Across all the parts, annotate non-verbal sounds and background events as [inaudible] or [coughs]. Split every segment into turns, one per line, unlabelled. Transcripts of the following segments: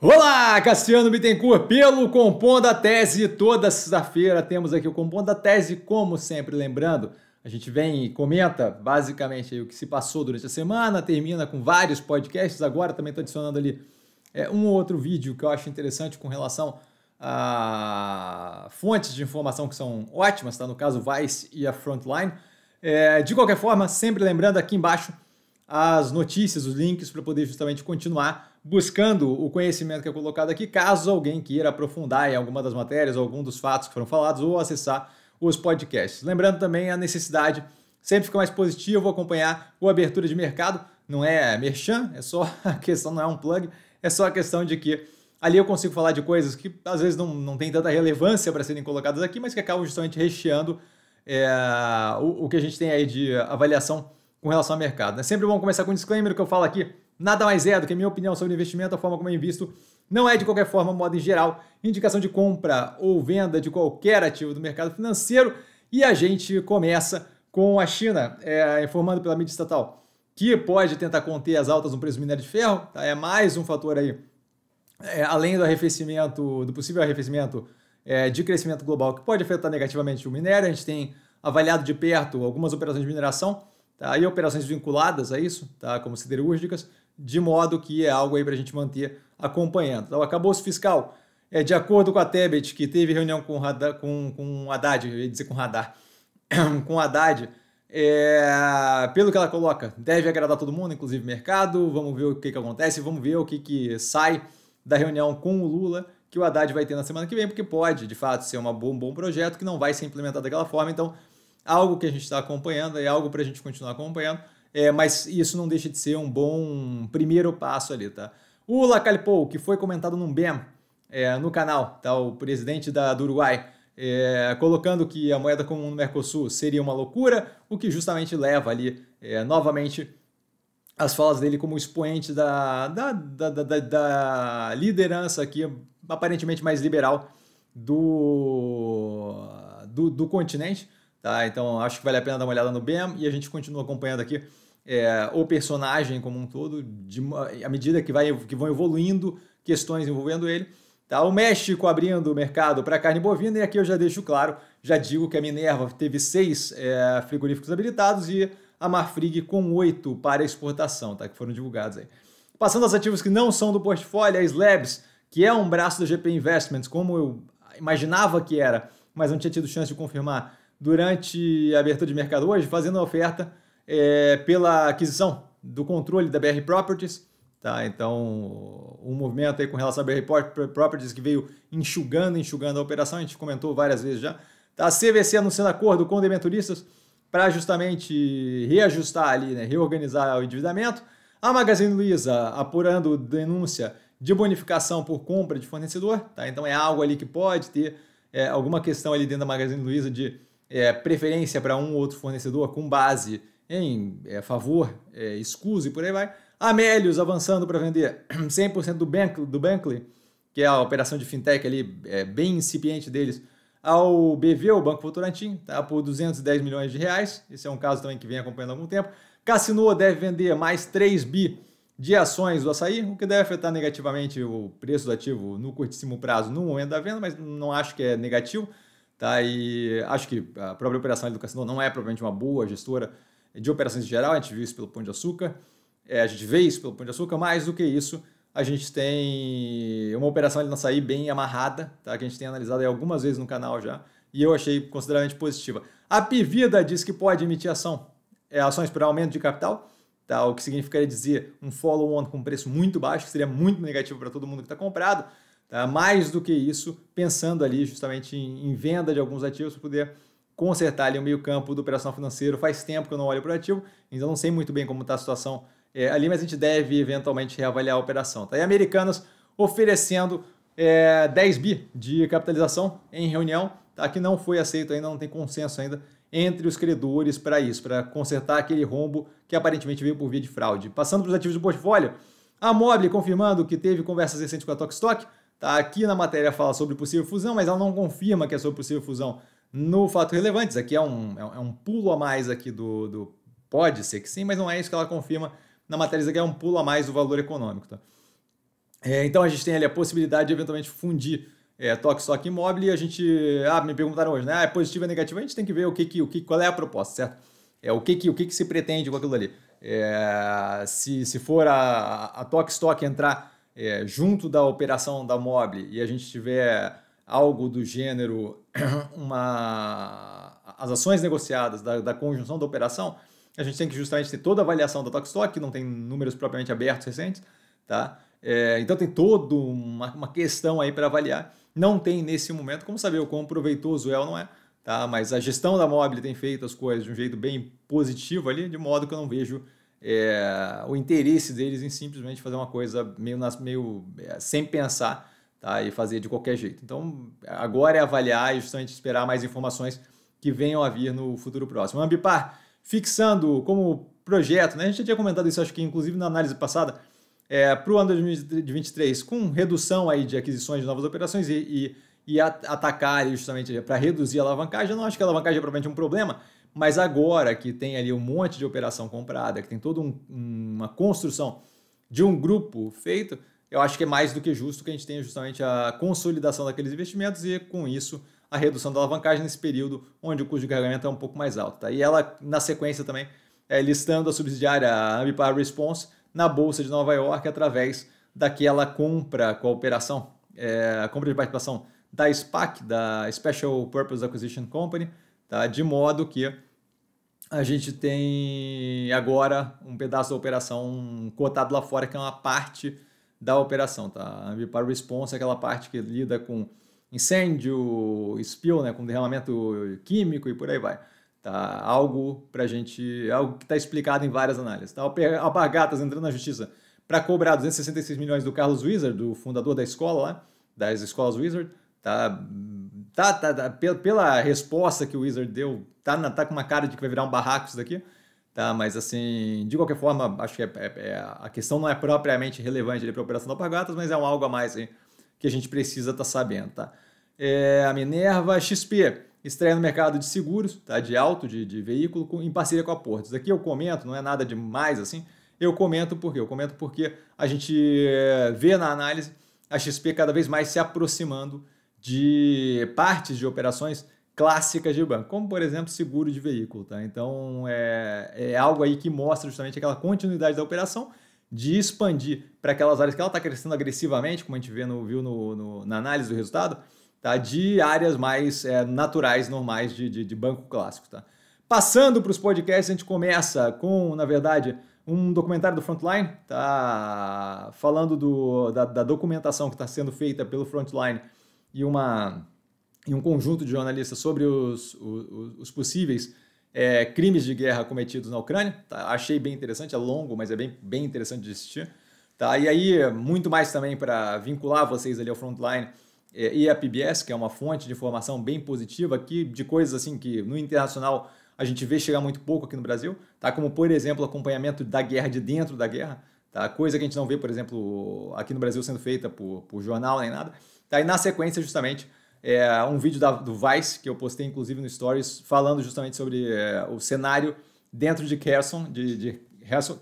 Olá, Cassiano Bittencourt, pelo Compondo a Tese. Toda sexta-feira temos aqui o Compondo a Tese, como sempre, lembrando, a gente vem e comenta basicamente o que se passou durante a semana, termina com vários podcasts. Agora também estou adicionando ali é, um ou outro vídeo que eu acho interessante com relação a fontes de informação que são ótimas, tá? No caso, Vice e a Frontline. É, de qualquer forma, sempre lembrando aqui embaixo as notícias, os links para poder justamente continuar buscando o conhecimento que é colocado aqui, caso alguém queira aprofundar em alguma das matérias, algum dos fatos que foram falados ou acessar os podcasts. Lembrando também a necessidade sempre fica mais positivo acompanhar o abertura de mercado, não é merchan, é só [laughs] a questão, não é um plug, é só a questão de que ali eu consigo falar de coisas que às vezes não, não tem tanta relevância para serem colocadas aqui, mas que acabam justamente recheando é, o, o que a gente tem aí de avaliação com relação ao mercado. É sempre bom começar com um disclaimer que eu falo aqui Nada mais é do que minha opinião sobre investimento, a forma como eu é invisto. Não é, de qualquer forma, modo em geral, indicação de compra ou venda de qualquer ativo do mercado financeiro. E a gente começa com a China, é, informando pela mídia estatal que pode tentar conter as altas no preço do minério de ferro. Tá? É mais um fator aí, é, além do arrefecimento, do possível arrefecimento é, de crescimento global, que pode afetar negativamente o minério. A gente tem avaliado de perto algumas operações de mineração tá? e operações vinculadas a isso, tá? como siderúrgicas de modo que é algo aí para a gente manter acompanhando. Então, acabou se fiscal, é, de acordo com a Tebet, que teve reunião com, Haddad, com, com Haddad, eu ia dizer com Radar, [coughs] com Haddad, é, pelo que ela coloca, deve agradar todo mundo, inclusive mercado, vamos ver o que, que acontece, vamos ver o que, que sai da reunião com o Lula, que o Haddad vai ter na semana que vem, porque pode, de fato, ser uma um bom projeto que não vai ser implementado daquela forma, então algo que a gente está acompanhando é algo para a gente continuar acompanhando é, mas isso não deixa de ser um bom primeiro passo ali, tá? O Lacalipou, que foi comentado num BEM é, no canal, tá? O presidente da, do Uruguai, é, colocando que a moeda comum no Mercosul seria uma loucura, o que justamente leva ali, é, novamente, as falas dele como expoente da, da, da, da, da liderança aqui, aparentemente mais liberal do, do, do continente. Tá? Então acho que vale a pena dar uma olhada no BEM e a gente continua acompanhando aqui é, o personagem como um todo, de, à medida que, vai, que vão evoluindo questões envolvendo ele. Tá? O México abrindo o mercado para carne bovina, e aqui eu já deixo claro, já digo que a Minerva teve seis é, frigoríficos habilitados e a Marfrig com oito para exportação, tá? que foram divulgados aí. Passando aos ativos que não são do portfólio, a Slabs, que é um braço do GP Investments, como eu imaginava que era, mas não tinha tido chance de confirmar durante a abertura de mercado hoje, fazendo a oferta é, pela aquisição do controle da BR Properties. Tá? Então, um movimento aí com relação à BR Properties que veio enxugando, enxugando a operação, a gente comentou várias vezes já. Tá? A CVC anunciando acordo com debenturistas para justamente reajustar ali, né? reorganizar o endividamento. A Magazine Luiza apurando denúncia de bonificação por compra de fornecedor, tá? Então é algo ali que pode ter é, alguma questão ali dentro da Magazine Luiza de é, preferência para um ou outro fornecedor com base em é, favor, é, escuso e por aí vai. Amélios avançando para vender 100% [clears throat] do, Bank, do Bankly, que é a operação de fintech ali, é, bem incipiente deles, ao BV, o Banco Votorantim, tá, por 210 milhões de reais. Esse é um caso também que vem acompanhando há algum tempo. Cassino deve vender mais 3 bi de ações do açaí, o que deve afetar negativamente o preço do ativo no curtíssimo prazo no momento da venda, mas não acho que é negativo. Tá? E acho que a própria operação do Cassino não é provavelmente uma boa gestora de operações em geral, a gente viu isso pelo Pão de Açúcar, é, a gente vê isso pelo Pão de Açúcar, mais do que isso, a gente tem uma operação ali na sair bem amarrada, tá? que a gente tem analisado algumas vezes no canal já, e eu achei consideravelmente positiva. A Pivida diz que pode emitir ação, é, ações por aumento de capital, tá? o que significaria dizer um follow-on com preço muito baixo, que seria muito negativo para todo mundo que está comprado, tá? mais do que isso, pensando ali justamente em, em venda de alguns ativos para poder consertar ali o meio-campo do operação financeiro. Faz tempo que eu não olho para o ativo, então não sei muito bem como está a situação é, ali, mas a gente deve eventualmente reavaliar a operação. Tá? E Americanas oferecendo é, eh, 10 bi de capitalização em reunião, tá? que não foi aceito ainda, não tem consenso ainda entre os credores para isso, para consertar aquele rombo que aparentemente veio por via de fraude. Passando para os ativos do portfólio, a Mobile confirmando que teve conversas recentes com a Tokstok, tá? aqui na matéria fala sobre possível fusão, mas ela não confirma que é sobre possível fusão no Fato Relevantes. Aqui é, é um, é um pulo a mais aqui do, do... Pode ser que sim, mas não é isso que ela confirma na matéria. Isso aqui é um pulo a mais do valor econômico. Tá? É, então a gente tem ali a possibilidade de eventualmente fundir é, toque estoque imóvel e a gente. Ah, me perguntaram hoje, né? Ah, é positivo ou é negativo? A gente tem que ver o que, que, o que, qual é a proposta, certo? É, o que, que, o que, que se pretende com aquilo ali. É, se, se for a, a toque estoque entrar é, junto da operação da Mobile e a gente tiver algo do gênero [clears throat] uma, as ações negociadas da, da conjunção da operação, a gente tem que justamente ter toda a avaliação da Tokstok, que não tem números propriamente abertos recentes, tá? É, então tem toda uma, uma questão aí para avaliar. Não tem nesse momento como saber o quão proveitoso é ou não é, tá? Mas a gestão da Mobile tem feito as coisas de um jeito bem positivo ali, de modo que eu não vejo é, o interesse deles em simplesmente fazer uma coisa meio, meio é, sem pensar tá? e fazer de qualquer jeito. Então, agora é avaliar e justamente esperar mais informações que venham a vir no futuro próximo. Ambipar, fixando como projeto, né? a gente já tinha comentado isso, acho que inclusive na análise passada, é, para o ano de 2023, com redução aí de aquisições de novas operações e, e, e atacar justamente para reduzir a alavancagem, eu não acho que a alavancagem é provavelmente um problema, mas agora que tem ali um monte de operação comprada, que tem toda um, uma construção de um grupo feito, eu acho que é mais do que justo que a gente tenha justamente a consolidação daqueles investimentos e, com isso, a redução da alavancagem nesse período onde o custo de carregamento é um pouco mais alto. Tá? E ela, na sequência também, é, listando a subsidiária Ambipar Response na Bolsa de Nova York através daquela compra com a operação, é, a compra de participação da SPAC, da Special Purpose Acquisition Company, tá? de modo que a gente tem agora um pedaço da operação cotado lá fora, que é uma parte da operação, tá? A Ambipar Response é aquela parte que lida com incêndio, spill, né, com derramamento químico e por aí vai. Tá? Algo pra gente, algo que tá explicado em várias análises. Tá? A Alpargatas entrando na justiça para cobrar 266 milhões do Carlos Wizard, do fundador da escola lá, das escolas Wizard, tá? Tá, tá, tá pela resposta que o Wizard deu, tá, tá com uma cara de que vai virar um barraco isso daqui. Tá, mas assim, de qualquer forma, acho que é, é, é a questão não é propriamente relevante para a operação da Alpagatas, mas é um algo a mais hein, que a gente precisa estar tá sabendo. Tá? É, a Minerva XP estreia no mercado de seguros, tá? de alto de, de veículo, com, em parceria com a Portos. Aqui eu comento, não é nada demais assim, eu comento porque Eu comento porque a gente é, vê na análise a XP cada vez mais se aproximando de partes de operações clássicas de banco, como por exemplo seguro de veículo. Tá? Então é, é algo aí que mostra justamente aquela continuidade da operação de expandir para aquelas áreas que ela está crescendo agressivamente, como a gente vê no, viu no, no, na análise do resultado, tá? de áreas mais é, naturais, normais de, de, de banco clássico. Tá? Passando para os podcasts, a gente começa com, na verdade, um documentário do Frontline, tá falando do, da, da documentação que está sendo feita pelo Frontline e uma e um conjunto de jornalistas sobre os, os, os possíveis é, crimes de guerra cometidos na Ucrânia. Tá? Achei bem interessante, é longo, mas é bem, bem interessante de assistir. Tá? E aí, muito mais também para vincular vocês ali ao Frontline é, e a PBS, que é uma fonte de informação bem positiva aqui, de coisas assim que no internacional a gente vê chegar muito pouco aqui no Brasil, tá? como, por exemplo, acompanhamento da guerra de dentro da guerra, tá? coisa que a gente não vê, por exemplo, aqui no Brasil sendo feita por, por jornal nem nada. Tá? E na sequência, justamente, é, um vídeo da, do Vice, que eu postei inclusive no Stories, falando justamente sobre é, o cenário dentro de Kherson, de, de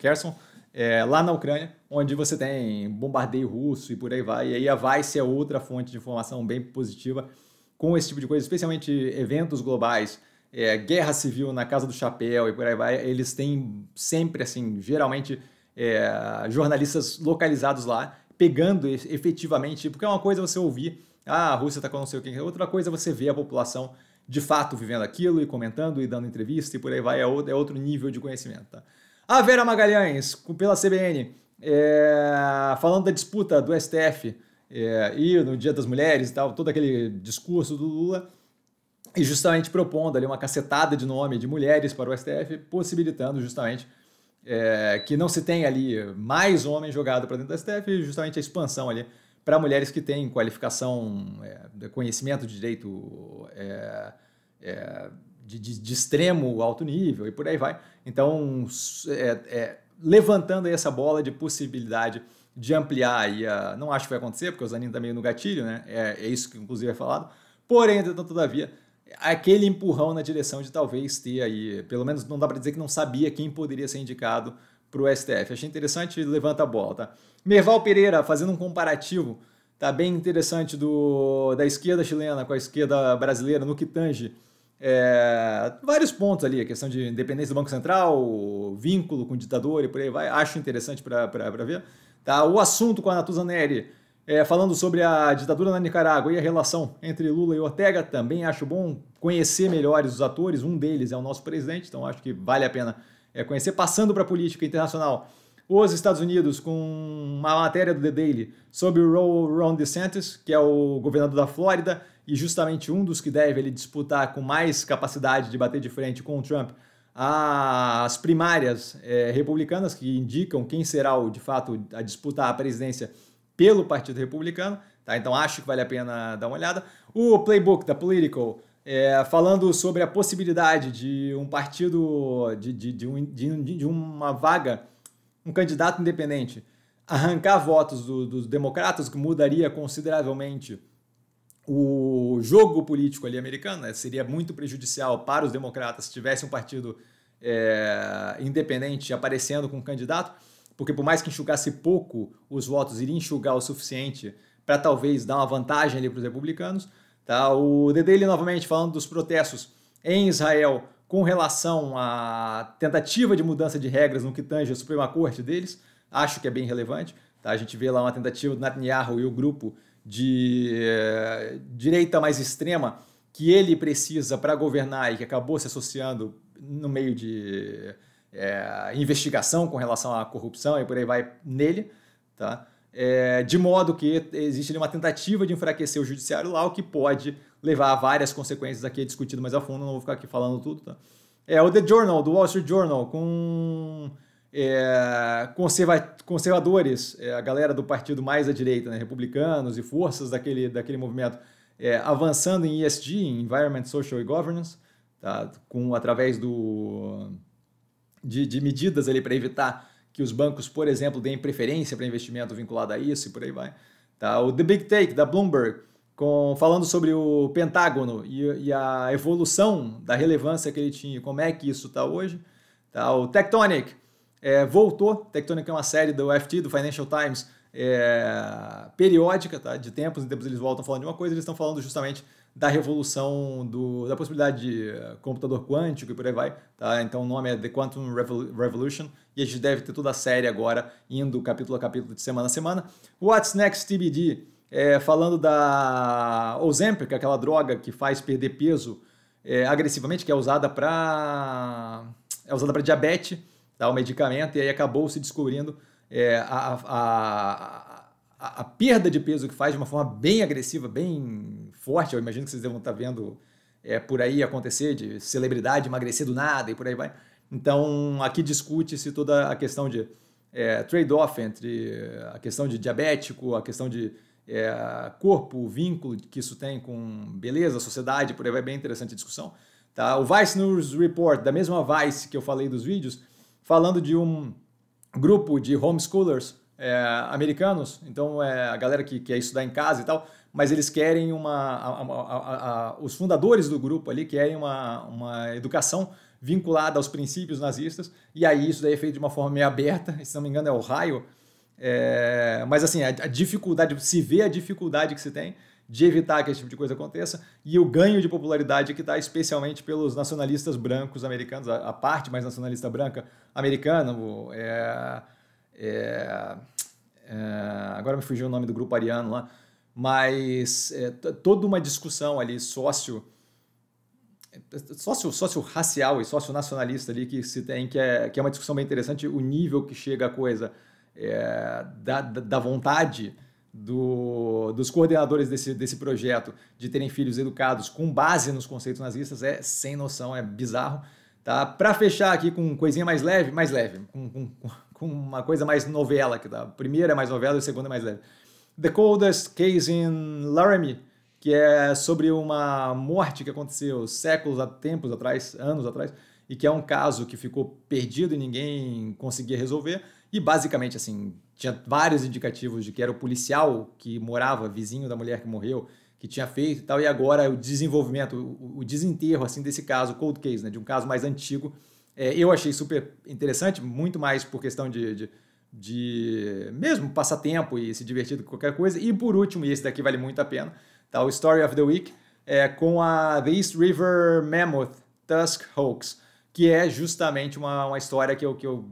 Kherson, é, lá na Ucrânia, onde você tem bombardeio russo e por aí vai. E aí a Vice é outra fonte de informação bem positiva com esse tipo de coisa, especialmente eventos globais, é, guerra civil na Casa do Chapéu e por aí vai. Eles têm sempre, assim, geralmente é, jornalistas localizados lá, pegando efetivamente, porque é uma coisa você ouvir ah, a Rússia tá com não sei o que. Outra coisa é você ver a população de fato vivendo aquilo e comentando e dando entrevista e por aí vai, é outro é nível de conhecimento. Tá? A Vera Magalhães, pela CBN, é... falando da disputa do STF é... e no Dia das Mulheres e tal, todo aquele discurso do Lula, e justamente propondo ali uma cacetada de nome de mulheres para o STF, possibilitando justamente é... que não se tenha ali mais homem jogado para dentro do STF, justamente a expansão ali para mulheres que têm qualificação, é, conhecimento de direito é, é, de, de, de, extremo alto nível e por aí vai. Então, é, é, levantando essa bola de possibilidade de ampliar, e a, não acho que vai acontecer, porque o Zanin está meio no gatilho, né? É, é, isso que inclusive é falado, porém, entretanto, todavia, aquele empurrão na direção de talvez ter aí, pelo menos não dá para dizer que não sabia quem poderia ser indicado para o STF. Achei interessante, levanta a bola, tá? Merval Pereira fazendo um comparativo, tá bem interessante do da esquerda chilena com a esquerda brasileira no que tange é, vários pontos ali, a questão de independência do Banco Central, vínculo com o ditador e por aí vai, acho interessante para ver. Tá? O assunto com a Natuza Neri, é, falando sobre a ditadura na Nicarágua e a relação entre Lula e Ortega, também acho bom conhecer melhores os atores, um deles é o nosso presidente, então acho que vale a pena é conhecer passando para a política internacional os Estados Unidos com uma matéria do The Daily sobre o Ron DeSantis, que é o governador da Flórida e justamente um dos que deve ele disputar com mais capacidade de bater de frente com o Trump as primárias é, republicanas que indicam quem será o de fato a disputar a presidência pelo Partido Republicano, tá? Então acho que vale a pena dar uma olhada. O playbook da Political é, falando sobre a possibilidade de um partido, de, de, de, um, de, uma vaga, um candidato independente, arrancar votos do, dos democratas, que mudaria consideravelmente o jogo político ali americano, né? seria muito prejudicial para os democratas se tivesse um partido é, independente aparecendo com um candidato, porque por mais que enxugasse pouco, os votos iriam enxugar o suficiente para talvez dar uma vantagem ali para os republicanos Tá? O Dede, ele, novamente falando dos protestos em Israel com relação à tentativa de mudança de regras no que tange a Suprema Corte deles, acho que é bem relevante. Tá? A gente vê lá uma tentativa do Netanyahu e o grupo de eh, direita mais extrema que ele precisa para governar e que acabou se associando no meio de eh, investigação com relação à corrupção e por aí vai nele, tá? É, de modo que existe uma tentativa de enfraquecer o judiciário lá, o que pode levar a várias consequências aqui é discutido mais a fundo, não vou ficar aqui falando tudo. Tá? É, o The Journal, do Wall Street Journal, com é, conserva conservadores, é, a galera do partido mais à direita, né, republicanos e forças daquele, daquele movimento, é, avançando em ESG, em Environment, Social e Governance, tá, com, através do, de, de medidas para evitar que os bancos, por exemplo, deem preferência para investimento vinculado a isso e por aí vai. Tá? O The Big Take, da Bloomberg, com, falando sobre o Pentágono e, e, a evolução da relevância que ele tinha, como é que isso está hoje. Tá? O Tectonic é, voltou, Tectonic é uma série do FT, do Financial Times, é, periódica, tá? de tempos em tempos eles voltam falando de uma coisa, eles estão falando justamente da revolução do, da possibilidade de eh, computador quântico e por aí vai. Tá? Então o nome é The Quantum Revolution e a gente deve ter toda a série agora, indo capítulo a capítulo, de semana a semana. What's Next TBD, é, falando da Ozempic, é aquela droga que faz perder peso é, agressivamente, que é usada para é usada para diabetes, tá? o medicamento, e aí acabou se descobrindo é, a, a, a, a perda de peso que faz de uma forma bem agressiva, bem forte, eu imagino que vocês devam estar vendo é, por aí acontecer, de celebridade emagrecer do nada e por aí vai. Então, aqui discute-se toda a questão de é, trade-off entre a questão de diabético, a questão de é, corpo, vínculo que isso tem com beleza, sociedade, por aí vai, bem interessante a discussão. Tá? O Vice News Report, da mesma Vice que eu falei dos vídeos, falando de um grupo de homeschoolers é, americanos, então é a galera que quer é estudar em casa e tal, mas eles querem uma. A, a, a, os fundadores do grupo ali querem uma, uma educação vinculada aos princípios nazistas, e aí isso daí é feito de uma forma meio aberta, se não me engano é o raio. É, mas assim, a, dificuldade, se vê a dificuldade que se tem de evitar que esse tipo de coisa aconteça, e o ganho de popularidade que está especialmente pelos nacionalistas brancos americanos, a, parte mais nacionalista branca americana, é, é, é, agora me fugiu o nome do grupo ariano lá, mas é, toda uma discussão ali sócio sócio sócio racial e sócio nacionalista ali que se tem que é que é uma discussão bem interessante o nível que chega a coisa é, da, da vontade do, dos coordenadores desse, desse projeto de terem filhos educados com base nos conceitos nazistas é sem noção é bizarro tá para fechar aqui com coisinha mais leve mais leve com, com, com uma coisa mais novela que tá? a primeira é mais novela e a segunda é mais leve The Coldest Case in Laramie, que é sobre uma morte que aconteceu séculos, há tempos atrás, anos atrás, e que é um caso que ficou perdido e ninguém conseguia resolver. E basicamente, assim, tinha vários indicativos de que era o policial que morava, vizinho da mulher que morreu, que tinha feito e tal, e agora o desenvolvimento, o, desenterro, assim, desse caso, cold case, né, de um caso mais antigo, é, eu achei super interessante, muito mais por questão de, de de mesmo passatempo e se divertir com qualquer coisa. E por último, e esse daqui vale muito a pena, tá? o Story of the Week, é com a The East River Mammoth Tusk Hoax, que é justamente uma, uma história que eu, que eu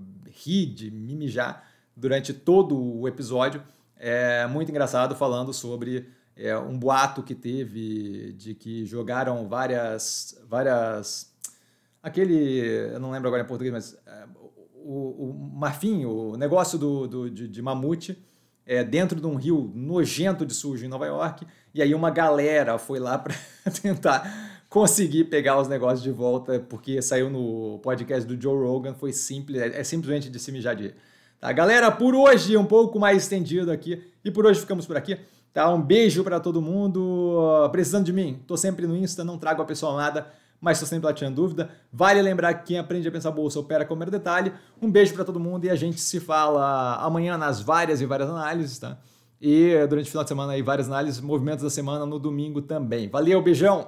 ri de mimijar durante todo o episódio. É muito engraçado falando sobre é, um boato que teve de que jogaram várias. várias aquele. Eu não lembro agora em português, mas. É, o, o marfim, o negócio do, do de, de, mamute, é, dentro de um rio nojento de sujo em Nova York, e aí uma galera foi lá para [laughs] tentar conseguir pegar os negócios de volta, porque saiu no podcast do Joe Rogan, foi simples, é, é simplesmente de se mijar de Tá, galera, por hoje um pouco mais estendido aqui, e por hoje ficamos por aqui. Tá, um beijo para todo mundo. Precisando de mim, tô sempre no Insta, não trago a pessoa amada mas estou sempre lá tirando dúvida. Vale lembrar que quem aprende a pensar bolsa opera com o detalhe. Um beijo para todo mundo e a gente se fala amanhã nas várias e várias análises, tá? E durante o final de semana aí várias análises, movimentos da semana no domingo também. Valeu, beijão!